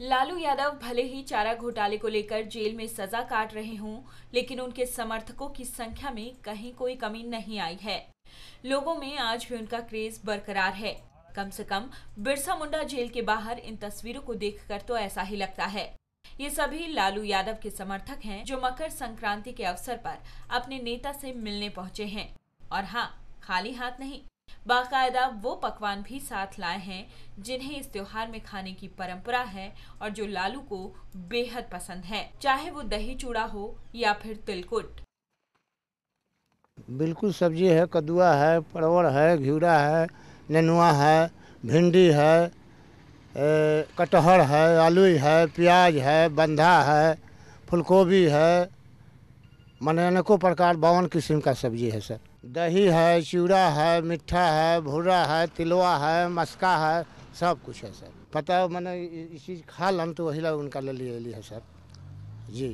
लालू यादव भले ही चारा घोटाले को लेकर जेल में सजा काट रहे हों लेकिन उनके समर्थकों की संख्या में कहीं कोई कमी नहीं आई है लोगों में आज भी उनका क्रेज बरकरार है कम से कम बिरसा मुंडा जेल के बाहर इन तस्वीरों को देखकर तो ऐसा ही लगता है ये सभी लालू यादव के समर्थक हैं जो मकर संक्रांति के अवसर पर अपने नेता से मिलने पहुंचे हैं और हाँ खाली हाथ नहीं बाकायदा वो पकवान भी साथ लाए हैं जिन्हें इस त्योहार में खाने की परंपरा है और जो लालू को बेहद पसंद है चाहे वो दही चूड़ा हो या फिर तिलकुट बिल्कुल सब्जी है कदुआ है परवर है घिरा है नेनुआ है भिंडी है कटहर है आलू है प्याज है बंधा है फूलगोभी है मैंने अनेकों प्रकार बावन किस्म का सब्जी है सर दही है चूड़ा है मिठा है भूरा है तिलवा है मस्का है सब कुछ है सर पता है मैंने इस चीज़ खा लन तो वही लग उनका ले लिए है सर जी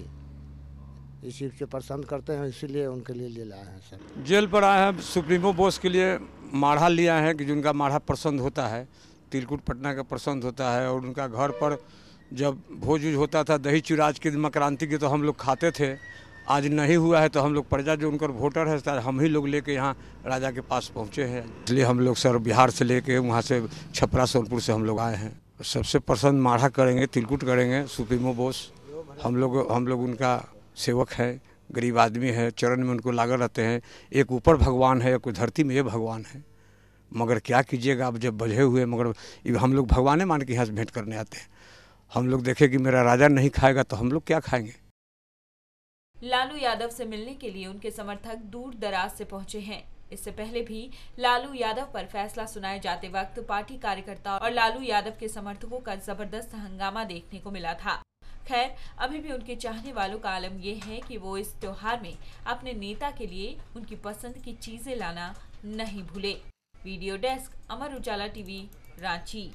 इस चीज़ से पसंद करते हैं इसीलिए उनके लिए ले लाए हैं सर जेल पर आए हैं सुप्रीमो बोस के लिए माढ़ा लिया है कि जिनका माढ़ा पसंद होता है तिलकुट पटना का पसंद होता है और उनका घर पर जब भोज होता था दही चुराज की मकरांति की तो हम लोग खाते थे आज नहीं हुआ है तो हम लोग प्रजा जो उनका वोटर है सर हम ही लोग लेके यहाँ राजा के पास पहुँचे हैं इसलिए हम लोग सर बिहार से लेके वहाँ से छपरा सोनपुर से हम लोग आए हैं सबसे पसंद माढ़ा करेंगे तिलकुट करेंगे सुप्रीमो बोस हम लोग हम लोग उनका सेवक हैं गरीब आदमी है चरण में उनको लागे रहते हैं एक ऊपर भगवान है एक धरती में ये भगवान है मगर क्या कीजिएगा आप जब बझे हुए मगर हम लोग भगवान मान के यहाँ से भेंट करने आते हैं हम लोग देखे कि मेरा राजा नहीं खाएगा तो हम लोग क्या खाएंगे लालू यादव से मिलने के लिए उनके समर्थक दूर दराज से पहुंचे हैं इससे पहले भी लालू यादव पर फैसला सुनाए जाते वक्त पार्टी कार्यकर्ता और लालू यादव के समर्थकों का जबरदस्त हंगामा देखने को मिला था खैर अभी भी उनके चाहने वालों का आलम यह है कि वो इस त्योहार में अपने नेता के लिए उनकी पसंद की चीजें लाना नहीं भूले video desk Amar Ujala TV Ranchi